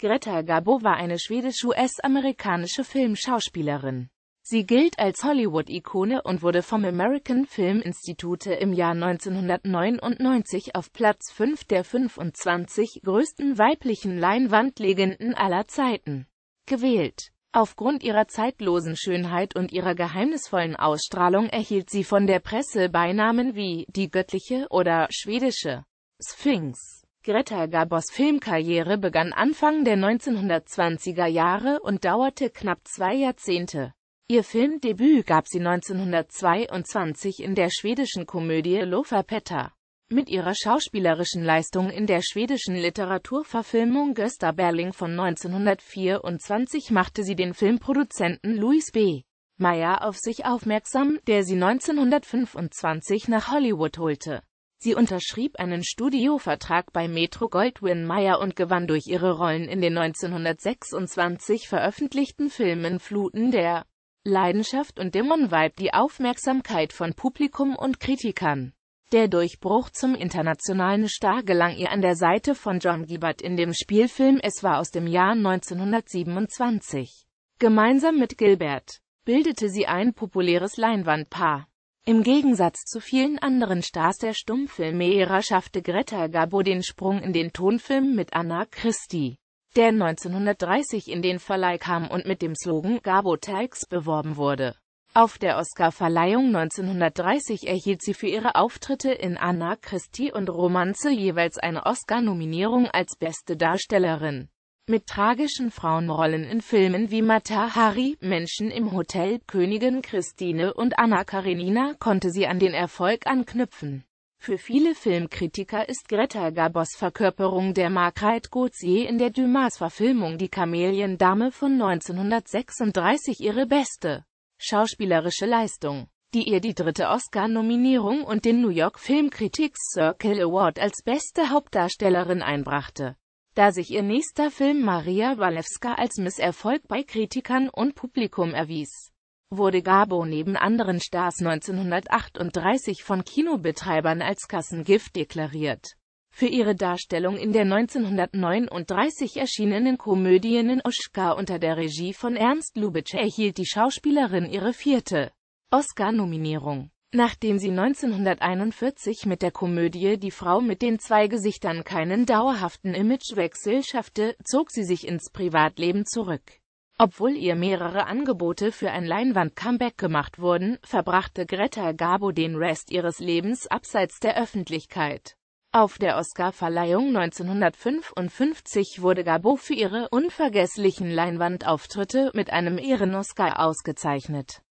Greta Garbo war eine schwedisch-US-amerikanische Filmschauspielerin. Sie gilt als Hollywood-Ikone und wurde vom American Film Institute im Jahr 1999 auf Platz 5 der 25 größten weiblichen Leinwandlegenden aller Zeiten gewählt. Aufgrund ihrer zeitlosen Schönheit und ihrer geheimnisvollen Ausstrahlung erhielt sie von der Presse Beinamen wie die göttliche oder schwedische Sphinx. Greta Gabors Filmkarriere begann Anfang der 1920er Jahre und dauerte knapp zwei Jahrzehnte. Ihr Filmdebüt gab sie 1922 in der schwedischen Komödie Lofa Petta. Mit ihrer schauspielerischen Leistung in der schwedischen Literaturverfilmung Gösta Berling von 1924 machte sie den Filmproduzenten Louis B. Meyer auf sich aufmerksam, der sie 1925 nach Hollywood holte. Sie unterschrieb einen Studiovertrag bei Metro-Goldwyn-Mayer und gewann durch ihre Rollen in den 1926 veröffentlichten Filmen Fluten der Leidenschaft und Dämon Vibe die Aufmerksamkeit von Publikum und Kritikern. Der Durchbruch zum internationalen Star gelang ihr an der Seite von John Gibbard in dem Spielfilm Es war aus dem Jahr 1927. Gemeinsam mit Gilbert bildete sie ein populäres Leinwandpaar. Im Gegensatz zu vielen anderen Stars der stummfilme Stummfilmära schaffte Greta Garbo den Sprung in den Tonfilm mit Anna Christie, der 1930 in den Verleih kam und mit dem Slogan «Garbo Takes» beworben wurde. Auf der Oscarverleihung 1930 erhielt sie für ihre Auftritte in Anna Christie und Romanze jeweils eine Oscar-Nominierung als beste Darstellerin mit tragischen Frauenrollen in Filmen wie Mata Hari, Menschen im Hotel, Königin Christine und Anna Karenina konnte sie an den Erfolg anknüpfen. Für viele Filmkritiker ist Greta Gabos Verkörperung der Margret Gauthier in der Dumas-Verfilmung Die Kameliendame von 1936 ihre beste schauspielerische Leistung, die ihr die dritte Oscar-Nominierung und den New York Film Critics Circle Award als beste Hauptdarstellerin einbrachte da sich ihr nächster Film Maria Walewska als Misserfolg bei Kritikern und Publikum erwies. Wurde Gabo neben anderen Stars 1938 von Kinobetreibern als Kassengift deklariert. Für ihre Darstellung in der 1939 erschienenen Komödie in Oschka unter der Regie von Ernst Lubitsch erhielt die Schauspielerin ihre vierte Oscar-Nominierung. Nachdem sie 1941 mit der Komödie Die Frau mit den zwei Gesichtern keinen dauerhaften Imagewechsel schaffte, zog sie sich ins Privatleben zurück. Obwohl ihr mehrere Angebote für ein Leinwand-Comeback gemacht wurden, verbrachte Greta Garbo den Rest ihres Lebens abseits der Öffentlichkeit. Auf der Oscarverleihung 1955 wurde Garbo für ihre unvergesslichen Leinwandauftritte mit einem Ehrenoscar ausgezeichnet.